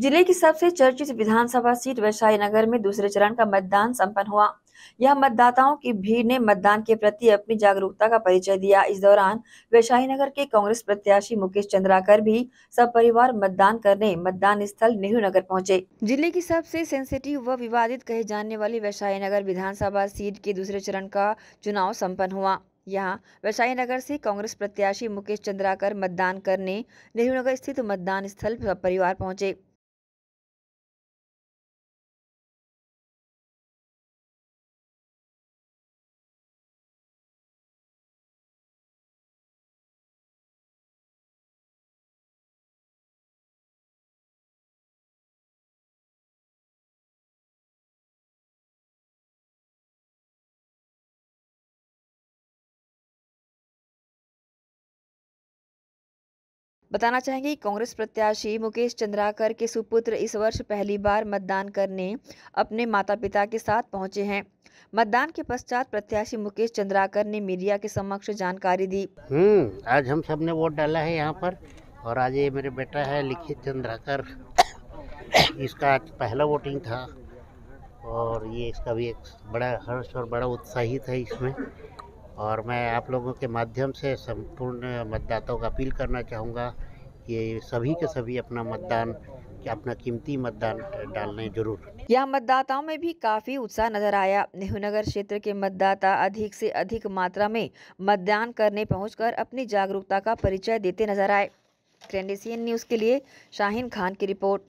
जिले की सबसे चर्चित विधानसभा सीट वैशाली नगर में दूसरे चरण का मतदान संपन्न हुआ यह मतदाताओं की भीड़ ने मतदान के प्रति अपनी जागरूकता का परिचय दिया इस दौरान वैशाली नगर के कांग्रेस प्रत्याशी मुकेश चंद्राकर भी सब परिवार मतदान करने मतदान स्थल नेहरू नगर पहुंचे जिले की सबसे सेंसिटिव व विवादित कहे जाने वाली वैशाली नगर विधानसभा सीट के दूसरे चरण का चुनाव सम्पन्न हुआ यहाँ वैशाली नगर से कांग्रेस प्रत्याशी मुकेश चंद्राकर मतदान करने नेहरू नगर स्थित मतदान स्थल परिवार पहुंचे बताना चाहेंगे कांग्रेस प्रत्याशी मुकेश चंद्राकर के सुपुत्र इस वर्ष पहली बार मतदान करने अपने माता पिता के साथ पहुंचे हैं मतदान के पश्चात प्रत्याशी मुकेश चंद्राकर ने मीडिया के समक्ष जानकारी दी हम्म आज हम सब ने वोट डाला है यहाँ पर और आज ये मेरे बेटा है लिखित चंद्राकर इसका पहला वोटिंग था और ये इसका भी एक बड़ा हर्ष और बड़ा उत्साहित है इसमें और मैं आप लोगों के माध्यम से संपूर्ण मतदाताओं का अपील करना चाहूँगा कि सभी के सभी अपना मतदान अपना कीमती मतदान डालने जरूर यहाँ मतदाताओं में भी काफी उत्साह नजर आया नगर क्षेत्र के मतदाता अधिक से अधिक मात्रा में मतदान करने पहुंचकर अपनी जागरूकता का परिचय देते नजर आए ट्रेंडेसियन न्यूज के लिए शाहिन खान की रिपोर्ट